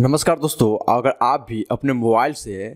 नमस्कार दोस्तों अगर आप भी अपने मोबाइल से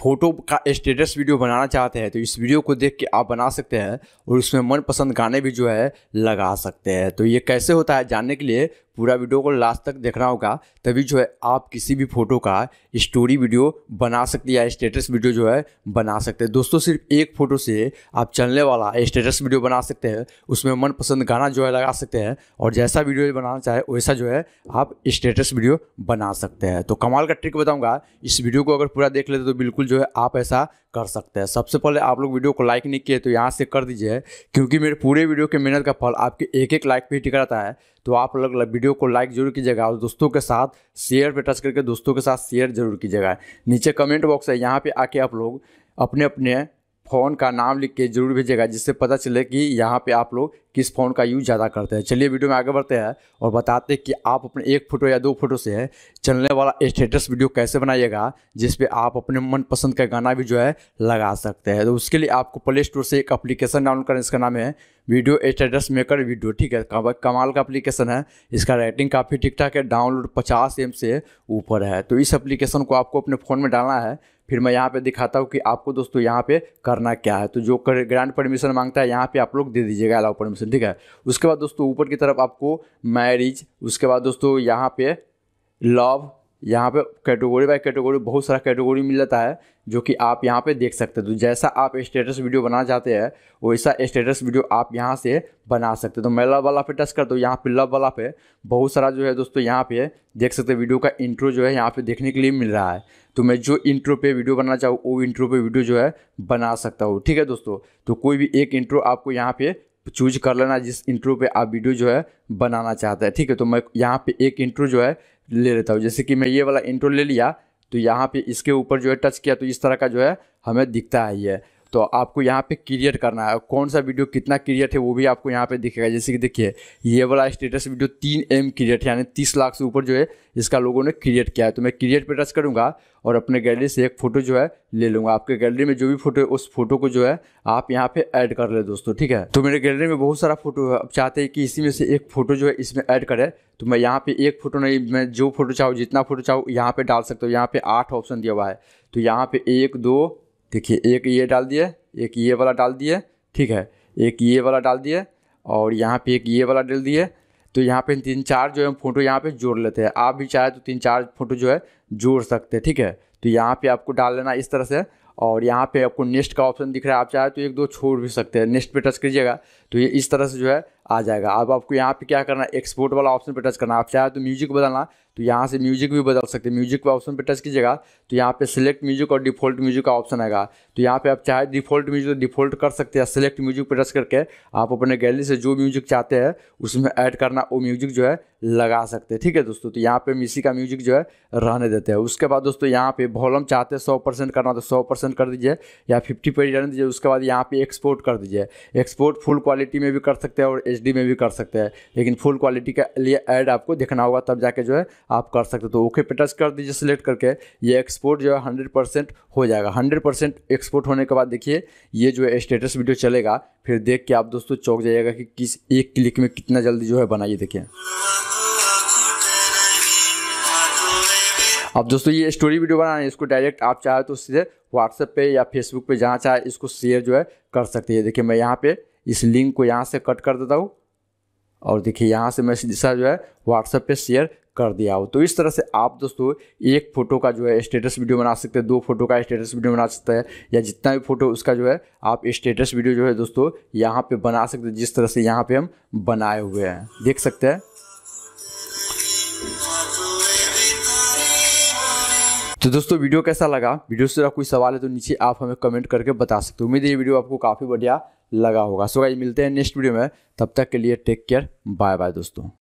फ़ोटो का स्टेटस वीडियो बनाना चाहते हैं तो इस वीडियो को देख के आप बना सकते हैं और इसमें मनपसंद गाने भी जो है लगा सकते हैं तो ये कैसे होता है जानने के लिए पूरा वीडियो को लास्ट तक देखना होगा तभी जो है आप किसी भी फोटो का स्टोरी वीडियो बना सकते हैं या स्टेटस वीडियो जो है बना सकते हैं दोस्तों सिर्फ एक फ़ोटो से आप चलने वाला स्टेटस वीडियो बना सकते हैं उसमें मनपसंद गाना जो है लगा सकते हैं और जैसा वीडियो बनाना चाहे वैसा जो है आप स्टेटस वीडियो बना सकते हैं तो कमाल का ट्रिक बताऊँगा इस वीडियो को अगर पूरा देख लेते तो बिल्कुल जो है आप ऐसा कर सकते हैं सबसे पहले आप लोग वीडियो को लाइक नहीं किए तो यहाँ से कर दीजिए क्योंकि मेरे पूरे वीडियो के मेहनत का फल आपके एक एक लाइक पे टिकराता है तो आप लोग वीडियो को लाइक जरूर कीजिएगा और दोस्तों के साथ शेयर पे टच करके दोस्तों के साथ शेयर जरूर कीजिएगा नीचे कमेंट बॉक्स है यहाँ पर आके आप लोग अपने अपने फ़ोन का नाम लिख के जरूर भेजिएगा जिससे पता चले कि यहाँ पे आप लोग किस फ़ोन का यूज़ ज़्यादा करते हैं चलिए वीडियो में आगे बढ़ते हैं और बताते हैं कि आप अपने एक फ़ोटो या दो फोटो से चलने वाला स्टेटस वीडियो कैसे बनाइएगा जिसपे आप अपने मनपसंद का गाना भी जो है लगा सकते हैं तो उसके लिए आपको प्ले स्टोर से एक अप्लीकेशन डाउनलोड करें इसका नाम है वीडियो स्टेटस मेकर वीडियो ठीक है कमाल का एप्लीकेशन है इसका रेटिंग काफ़ी ठीक ठाक है डाउनलोड पचास एम से ऊपर है तो इस एप्लीकेशन को आपको अपने फ़ोन में डालना है फिर मैं यहाँ पे दिखाता हूँ कि आपको दोस्तों यहाँ पे करना क्या है तो जो कर ग्रांड परमिशन मांगता है यहाँ पे आप लोग दे दीजिएगा अलाउ परमिशन परसेंट ठीक है उसके बाद दोस्तों ऊपर की तरफ आपको मैरिज उसके बाद दोस्तों यहाँ पे लव यहाँ पे कैटेगोरी बाय कैटेगोरी बहुत सारा कैटेगोरी मिल जाता है जो कि आप यहाँ पे देख सकते हो तो जैसा आप स्टेटस वीडियो बनाना चाहते हैं वैसा स्टेटस वीडियो आप यहाँ से बना सकते हो तो मैं लव वाला पे टच करता हूँ यहाँ पे लव वाला पे बहुत सारा जो है दोस्तों यहाँ पे देख सकते हैं वीडियो का इंट्रो जो है यहाँ पे देखने के लिए मिल रहा है तो मैं जो इंट्रो पे वीडियो बनाना चाहूँ वो इंट्रो पे वीडियो जो है बना सकता हूँ ठीक है दोस्तों तो कोई भी एक इंट्रो आपको यहाँ पे चूज तो कर लेना जिस इंट्रो पे आप वीडियो जो है बनाना चाहते हैं ठीक है तो मैं यहाँ पे एक इंट्रो जो है ले लेता हूँ जैसे कि मैं ये वाला इंट्रो ले लिया तो यहाँ पे इसके ऊपर जो है टच किया तो इस तरह का जो है हमें दिखता है ये तो आपको यहाँ पे क्रिएट करना है कौन सा वीडियो कितना क्रिएट है वो भी आपको यहाँ पे दिखेगा जैसे कि देखिए ये वाला स्टेटस वीडियो तीन एम क्रिएट है यानी तीस लाख से ऊपर जो है इसका लोगों ने क्रिएट किया है तो मैं क्रिएट पे टच करूँगा और अपने गैलरी से एक फ़ोटो जो है ले लूँगा आपके गैलरी में जो भी फोटो है उस फोटो को जो है आप यहाँ पे ऐड कर ले दोस्तों ठीक है तो मेरे गैलरी में बहुत सारा फोटो है अब चाहते हैं कि इसी में से एक फ़ोटो जो है इसमें ऐड करें तो मैं यहाँ पे एक फ़ोटो नहीं मैं जो फोटो चाहूँ जितना फोटो चाहूँ यहाँ पर डाल सकता हूँ यहाँ पे आठ ऑप्शन दिया हुआ है तो यहाँ पर एक दो देखिए एक ये डाल दिए एक ये वाला डाल दिए ठीक है एक ये वाला डाल दिए और यहाँ पे एक ये वाला डाल दिए तो यहाँ पे तीन चार जो है फ़ोटो यहाँ पे जोड़ लेते हैं आप भी चाहे तो तीन चार फोटो जो है जोड़ सकते हैं ठीक है तो यहाँ पे आपको डाल लेना इस तरह से और यहाँ पे आपको नेक्स्ट का ऑप्शन दिख रहा है आप चाहे तो एक दो छोड़ भी सकते हैं नेक्स्ट पे टच कीजिएगा तो ये इस तरह से जो है आ जाएगा अब आपको यहाँ पे क्या करना है एक्सपोर्ट वाला ऑप्शन पे टच करना आप चाहे तो म्यूजिक बदलना तो यहाँ से म्यूजिक भी बदल सकते हैं म्यूजिक का ऑप्शन पे टच कीजिएगा तो यहाँ पे सिलेक्ट म्यूजिक और डिफॉल्ट म्यूजिक का ऑप्शन आएगा तो यहाँ पे आप चाहे डिफॉल्ट म्यूजिक तो डिफॉल्ट कर सकते हैं सिलेक्ट म्यूजिक पर टच करके आप अपने गैलरी से जो म्यूजिक चाहते हैं उसमें ऐड करना वो म्यूजिक जो है लगा सकते हैं ठीक है दोस्तों तो यहाँ पे मिसी का म्यूजिक जो है रहने देते हैं उसके बाद दोस्तों यहाँ पे वॉलम चाहते हैं सौ परसेंट करना तो सौ परसेंट कर दीजिए या फिफ्टी पर रहने दीजिए उसके बाद यहाँ पे एक्सपोर्ट कर दीजिए एक्सपोर्ट फुल क्वालिटी क्वालिटी में भी कर सकते हैं और एच में भी कर सकते हैं लेकिन फुल क्वालिटी के लिए ऐड आपको देखना होगा तब जाके जो है आप कर सकते हो तो ओके पे टच कर दीजिए सिलेक्ट करके ये एक्सपोर्ट जो है हंड्रेड परसेंट हो जाएगा हंड्रेड परसेंट एक्सपोर्ट होने के बाद देखिए ये जो है स्टेटस वीडियो चलेगा फिर देख के आप दोस्तों चौक जाइएगा कि किस एक क्लिक में कितना जल्दी जो है बनाइए देखिए अब दोस्तों ये स्टोरी वीडियो रहे है इसको डायरेक्ट आप चाहे तो सीधे व्हाट्सएप पे या फेसबुक पे जहाँ चाहे इसको शेयर जो है कर सकते हैं देखिए मैं यहाँ पे इस लिंक को यहाँ से कट कर देता हूँ और देखिए यहाँ से मैं सीधा जो है व्हाट्सएप पे शेयर कर दिया हो तो इस तरह से आप दोस्तों एक फ़ोटो का जो है स्टेटस वीडियो बना सकते हैं दो फोटो का स्टेटस वीडियो बना सकते हैं या जितना भी फोटो उसका जो है आप स्टेटस वीडियो जो है दोस्तों यहाँ पे बना सकते हैं जिस तरह से यहाँ पे हम बनाए हुए हैं देख सकते हैं तो दोस्तों वीडियो कैसा लगा वीडियो से कोई सवाल है तो नीचे आप हमें कमेंट करके बता सकते हो उम्मीद है ये वीडियो आपको काफ़ी बढ़िया लगा होगा सो गाइज मिलते हैं नेक्स्ट वीडियो में तब तक के लिए टेक केयर बाय बाय दोस्तों